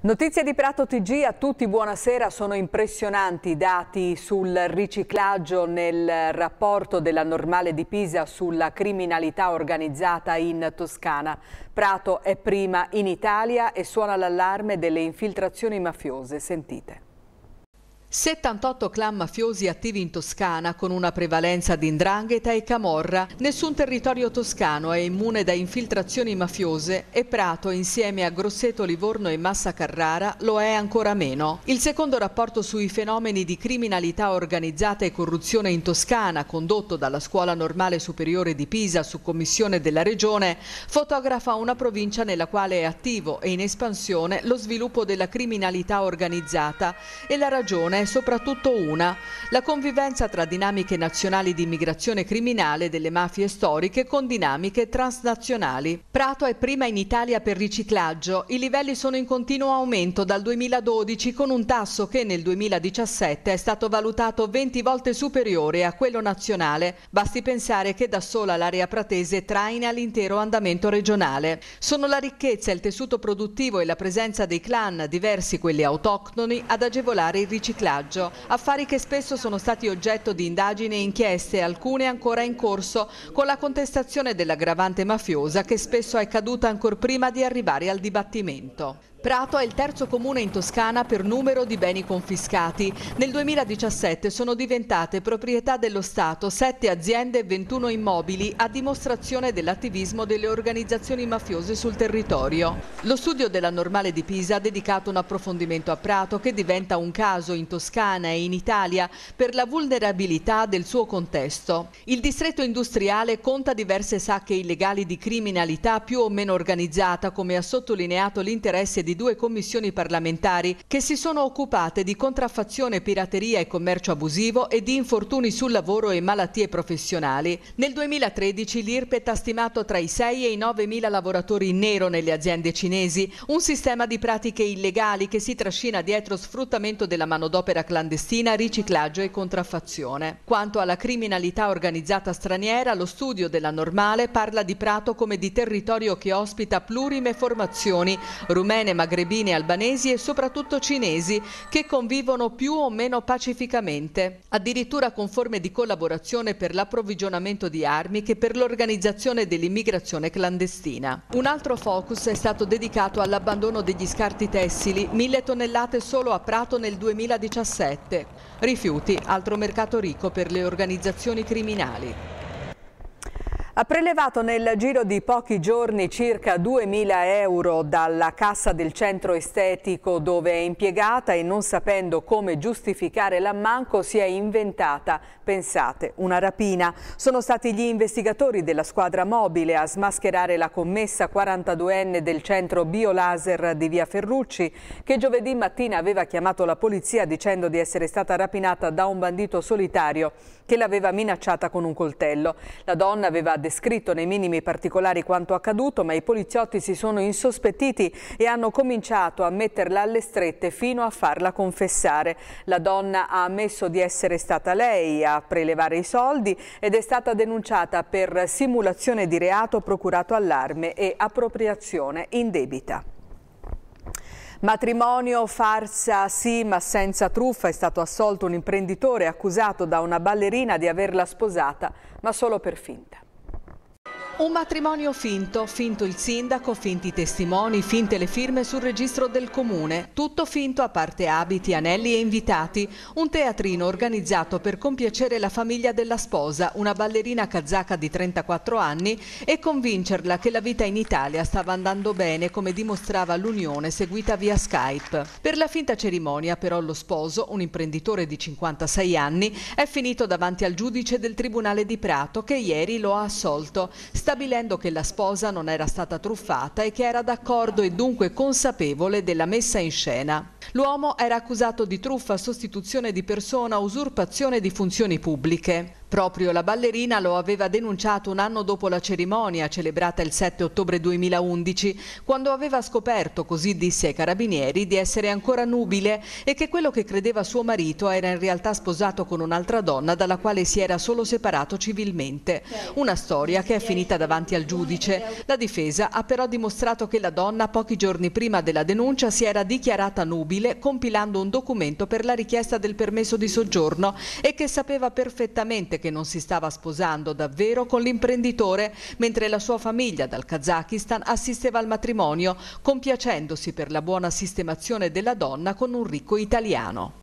Notizie di Prato TG a tutti, buonasera. Sono impressionanti i dati sul riciclaggio nel rapporto della normale di Pisa sulla criminalità organizzata in Toscana. Prato è prima in Italia e suona l'allarme delle infiltrazioni mafiose. Sentite. 78 clan mafiosi attivi in Toscana con una prevalenza di indrangheta e camorra. Nessun territorio toscano è immune da infiltrazioni mafiose e Prato insieme a Grosseto, Livorno e Massa Carrara lo è ancora meno. Il secondo rapporto sui fenomeni di criminalità organizzata e corruzione in Toscana condotto dalla Scuola Normale Superiore di Pisa su commissione della Regione fotografa una provincia nella quale è attivo e in espansione lo sviluppo della criminalità organizzata e la ragione è soprattutto una, la convivenza tra dinamiche nazionali di immigrazione criminale delle mafie storiche con dinamiche transnazionali. Prato è prima in Italia per riciclaggio, i livelli sono in continuo aumento dal 2012 con un tasso che nel 2017 è stato valutato 20 volte superiore a quello nazionale. Basti pensare che da sola l'area pratese traina l'intero andamento regionale. Sono la ricchezza, il tessuto produttivo e la presenza dei clan, diversi quelli autoctoni, ad agevolare il riciclaggio riciclaggio, affari che spesso sono stati oggetto di indagini e inchieste, alcune ancora in corso, con la contestazione dell'aggravante mafiosa che spesso è caduta ancora prima di arrivare al dibattimento. Prato è il terzo comune in Toscana per numero di beni confiscati. Nel 2017 sono diventate proprietà dello Stato 7 aziende e 21 immobili a dimostrazione dell'attivismo delle organizzazioni mafiose sul territorio. Lo studio della Normale di Pisa ha dedicato un approfondimento a Prato che diventa un caso in Toscana e in Italia per la vulnerabilità del suo contesto. Il distretto industriale conta diverse sacche illegali di criminalità più o meno organizzata come ha sottolineato l'interesse di di due commissioni parlamentari che si sono occupate di contraffazione, pirateria e commercio abusivo e di infortuni sul lavoro e malattie professionali. Nel 2013 l'IRPET ha stimato tra i 6 e i 9 mila lavoratori in nero nelle aziende cinesi, un sistema di pratiche illegali che si trascina dietro sfruttamento della manodopera clandestina, riciclaggio e contraffazione. Quanto alla criminalità organizzata straniera, lo studio della normale parla di Prato come di territorio che ospita plurime formazioni, rumene, magrebine, albanesi e soprattutto cinesi che convivono più o meno pacificamente, addirittura con forme di collaborazione per l'approvvigionamento di armi che per l'organizzazione dell'immigrazione clandestina. Un altro focus è stato dedicato all'abbandono degli scarti tessili, mille tonnellate solo a Prato nel 2017. Rifiuti, altro mercato ricco per le organizzazioni criminali. Ha prelevato nel giro di pochi giorni circa 2.000 euro dalla cassa del centro estetico dove è impiegata e non sapendo come giustificare l'ammanco si è inventata, pensate, una rapina. Sono stati gli investigatori della squadra mobile a smascherare la commessa 42enne del centro Biolaser di Via Ferrucci che giovedì mattina aveva chiamato la polizia dicendo di essere stata rapinata da un bandito solitario che l'aveva minacciata con un coltello. La donna aveva descritto nei minimi particolari quanto accaduto, ma i poliziotti si sono insospettiti e hanno cominciato a metterla alle strette fino a farla confessare. La donna ha ammesso di essere stata lei a prelevare i soldi ed è stata denunciata per simulazione di reato procurato all'arme e appropriazione indebita. Matrimonio, farsa sì ma senza truffa, è stato assolto un imprenditore accusato da una ballerina di averla sposata ma solo per finta. Un matrimonio finto, finto il sindaco, finti i testimoni, finte le firme sul registro del comune, tutto finto a parte abiti, anelli e invitati, un teatrino organizzato per compiacere la famiglia della sposa, una ballerina kazaka di 34 anni e convincerla che la vita in Italia stava andando bene come dimostrava l'unione seguita via Skype. Per la finta cerimonia però lo sposo, un imprenditore di 56 anni, è finito davanti al giudice del Tribunale di Prato che ieri lo ha assolto stabilendo che la sposa non era stata truffata e che era d'accordo e dunque consapevole della messa in scena. L'uomo era accusato di truffa, sostituzione di persona, usurpazione di funzioni pubbliche. Proprio la ballerina lo aveva denunciato un anno dopo la cerimonia celebrata il 7 ottobre 2011, quando aveva scoperto, così disse ai carabinieri, di essere ancora nubile e che quello che credeva suo marito era in realtà sposato con un'altra donna dalla quale si era solo separato civilmente. Una storia che è finita davanti al giudice. La difesa ha però dimostrato che la donna pochi giorni prima della denuncia si era dichiarata nubile aprile compilando un documento per la richiesta del permesso di soggiorno e che sapeva perfettamente che non si stava sposando davvero con l'imprenditore, mentre la sua famiglia dal Kazakistan assisteva al matrimonio, compiacendosi per la buona sistemazione della donna con un ricco italiano.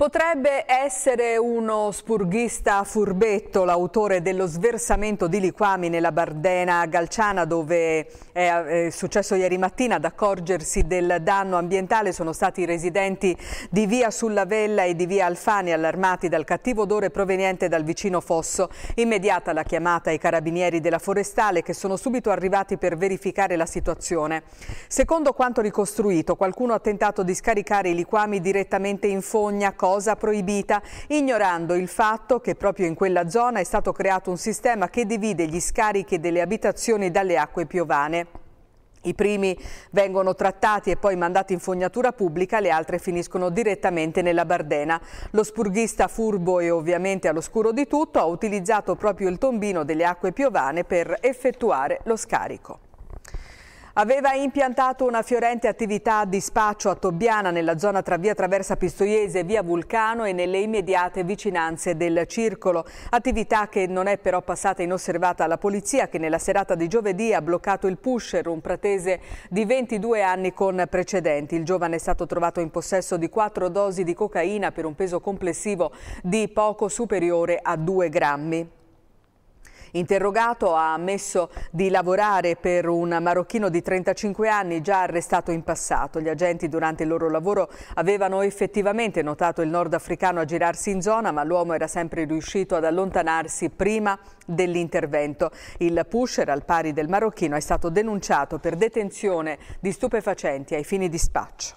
Potrebbe essere uno spurghista furbetto l'autore dello sversamento di liquami nella Bardena Galciana dove eh, è successo ieri mattina ad accorgersi del danno ambientale sono stati i residenti di Via Sulla Vella e di Via Alfani allarmati dal cattivo odore proveniente dal vicino fosso. Immediata la chiamata ai carabinieri della forestale che sono subito arrivati per verificare la situazione. Secondo quanto ricostruito qualcuno ha tentato di scaricare i liquami direttamente in fogna, cosa proibita, ignorando il fatto che proprio in quella zona è stato creato un sistema che divide gli scarichi delle abitazioni dalle acque piovane. I primi vengono trattati e poi mandati in fognatura pubblica, le altre finiscono direttamente nella Bardena. Lo spurghista furbo e ovviamente all'oscuro di tutto ha utilizzato proprio il tombino delle acque piovane per effettuare lo scarico. Aveva impiantato una fiorente attività di spaccio a Tobbiana nella zona tra via Traversa Pistoiese e via Vulcano e nelle immediate vicinanze del circolo. Attività che non è però passata inosservata alla polizia che nella serata di giovedì ha bloccato il pusher, un pratese di 22 anni con precedenti. Il giovane è stato trovato in possesso di quattro dosi di cocaina per un peso complessivo di poco superiore a 2 grammi. Interrogato ha ammesso di lavorare per un marocchino di 35 anni già arrestato in passato. Gli agenti durante il loro lavoro avevano effettivamente notato il nordafricano aggirarsi in zona ma l'uomo era sempre riuscito ad allontanarsi prima dell'intervento. Il pusher al pari del marocchino è stato denunciato per detenzione di stupefacenti ai fini di spaccio.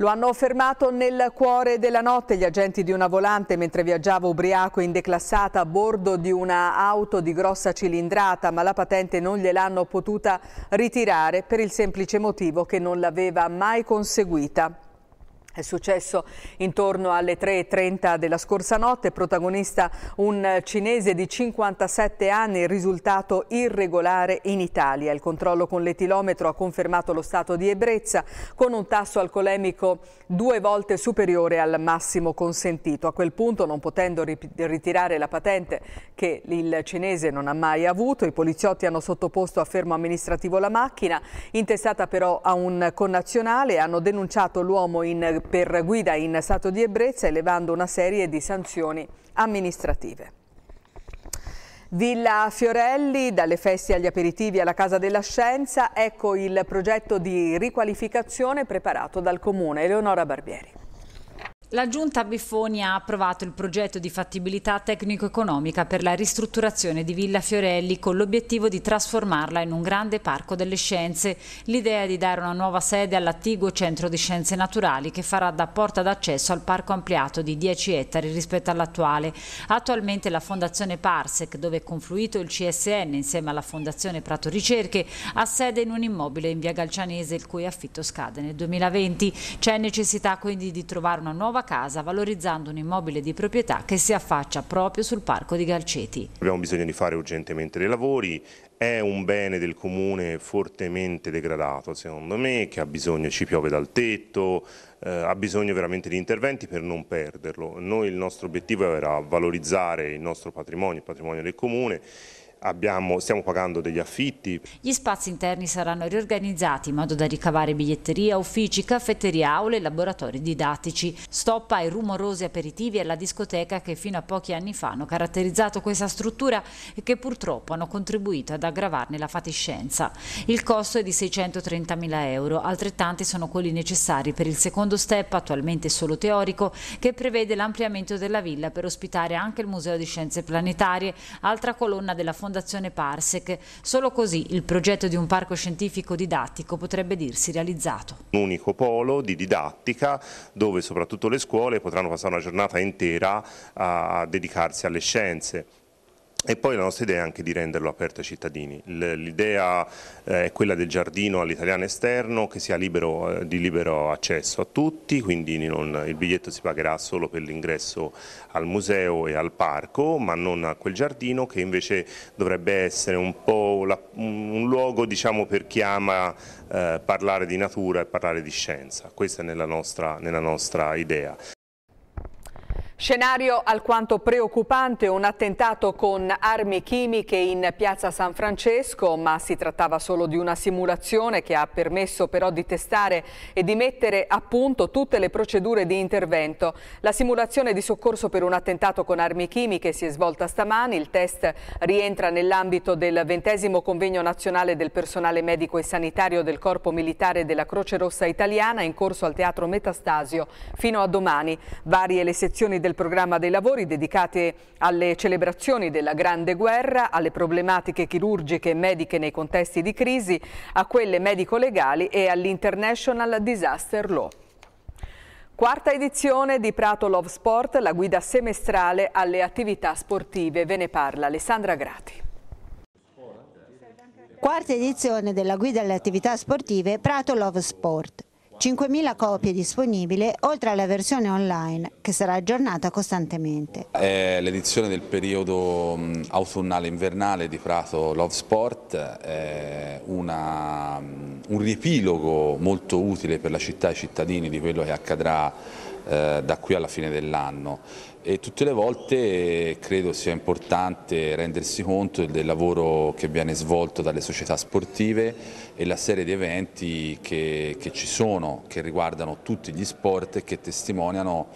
Lo hanno fermato nel cuore della notte gli agenti di una volante mentre viaggiava ubriaco in declassata a bordo di una auto di grossa cilindrata, ma la patente non gliel'hanno potuta ritirare per il semplice motivo che non l'aveva mai conseguita. È successo intorno alle 3.30 della scorsa notte, protagonista un cinese di 57 anni, risultato irregolare in Italia. Il controllo con l'etilometro ha confermato lo stato di ebbrezza con un tasso alcolemico due volte superiore al massimo consentito. A quel punto, non potendo ritirare la patente che il cinese non ha mai avuto, i poliziotti hanno sottoposto a fermo amministrativo la macchina, intestata però a un connazionale, hanno denunciato l'uomo in per guida in stato di ebbrezza, elevando una serie di sanzioni amministrative. Villa Fiorelli, dalle feste agli aperitivi alla Casa della Scienza, ecco il progetto di riqualificazione preparato dal Comune. Eleonora Barbieri. La Giunta Biffoni ha approvato il progetto di fattibilità tecnico-economica per la ristrutturazione di Villa Fiorelli con l'obiettivo di trasformarla in un grande parco delle scienze. L'idea è di dare una nuova sede all'attiguo Centro di Scienze Naturali che farà da porta d'accesso al parco ampliato di 10 ettari rispetto all'attuale. Attualmente la Fondazione Parsec, dove è confluito il CSN insieme alla Fondazione Prato Ricerche, ha sede in un immobile in via Galcianese il cui affitto scade nel 2020. C'è necessità quindi di trovare una nuova nuova casa valorizzando un immobile di proprietà che si affaccia proprio sul parco di Galceti. Abbiamo bisogno di fare urgentemente dei lavori, è un bene del comune fortemente degradato secondo me, che ha bisogno, ci piove dal tetto, eh, ha bisogno veramente di interventi per non perderlo. Noi il nostro obiettivo era valorizzare il nostro patrimonio, il patrimonio del comune Abbiamo, stiamo pagando degli affitti. Gli spazi interni saranno riorganizzati in modo da ricavare biglietteria, uffici, caffetteria, aule, laboratori didattici. Stoppa ai rumorosi aperitivi e alla discoteca che fino a pochi anni fa hanno caratterizzato questa struttura e che purtroppo hanno contribuito ad aggravarne la fatiscenza. Il costo è di 630.000 euro, altrettanti sono quelli necessari per il secondo step, attualmente solo teorico, che prevede l'ampliamento della villa per ospitare anche il Museo di Scienze Planetarie, altra colonna della fondazione Fondazione Parsec. Solo così il progetto di un parco scientifico didattico potrebbe dirsi realizzato. Un unico polo di didattica dove soprattutto le scuole potranno passare una giornata intera a dedicarsi alle scienze. E poi la nostra idea è anche di renderlo aperto ai cittadini. L'idea eh, è quella del giardino all'italiano esterno che sia libero, eh, di libero accesso a tutti, quindi non, il biglietto si pagherà solo per l'ingresso al museo e al parco, ma non a quel giardino che invece dovrebbe essere un po' la, un luogo diciamo, per chi ama eh, parlare di natura e parlare di scienza. Questa è nella nostra, nella nostra idea. Scenario alquanto preoccupante, un attentato con armi chimiche in piazza San Francesco, ma si trattava solo di una simulazione che ha permesso però di testare e di mettere a punto tutte le procedure di intervento. La simulazione di soccorso per un attentato con armi chimiche si è svolta stamani, il test rientra nell'ambito del ventesimo convegno nazionale del personale medico e sanitario del Corpo Militare della Croce Rossa Italiana in corso al Teatro Metastasio fino a domani. Varie le sezioni del del programma dei lavori dedicate alle celebrazioni della Grande Guerra, alle problematiche chirurgiche e mediche nei contesti di crisi, a quelle medico-legali e all'International Disaster Law. Quarta edizione di Prato Love Sport, la guida semestrale alle attività sportive. Ve ne parla Alessandra Grati. Quarta edizione della guida alle attività sportive Prato Love Sport. 5.000 copie disponibili, oltre alla versione online, che sarà aggiornata costantemente. È l'edizione del periodo autunnale-invernale di Prato Love Sport, una, un riepilogo molto utile per la città e i cittadini di quello che accadrà eh, da qui alla fine dell'anno e tutte le volte credo sia importante rendersi conto del lavoro che viene svolto dalle società sportive e la serie di eventi che, che ci sono, che riguardano tutti gli sport e che testimoniano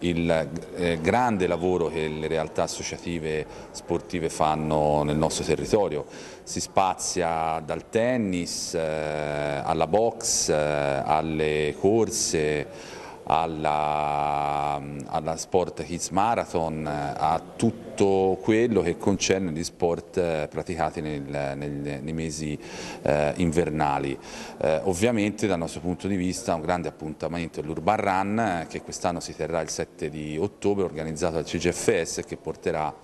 il eh, grande lavoro che le realtà associative sportive fanno nel nostro territorio. Si spazia dal tennis eh, alla box, eh, alle corse, alla, alla, Sport Kids Marathon, eh, a tutto quello che concerne gli sport eh, praticati nel, nel, nei mesi eh, invernali. Eh, ovviamente dal nostro punto di vista un grande appuntamento è l'Urban Run eh, che quest'anno si terrà il 7 di ottobre organizzato dal CGFS che porterà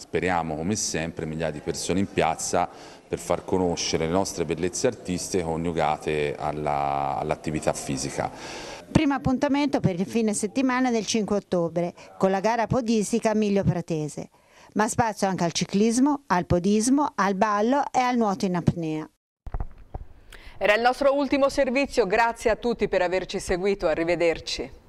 speriamo come sempre migliaia di persone in piazza per far conoscere le nostre bellezze artiste coniugate all'attività all fisica. Primo appuntamento per il fine settimana del 5 ottobre con la gara podistica Miglio Pratese, ma spazio anche al ciclismo, al podismo, al ballo e al nuoto in apnea. Era il nostro ultimo servizio, grazie a tutti per averci seguito, arrivederci.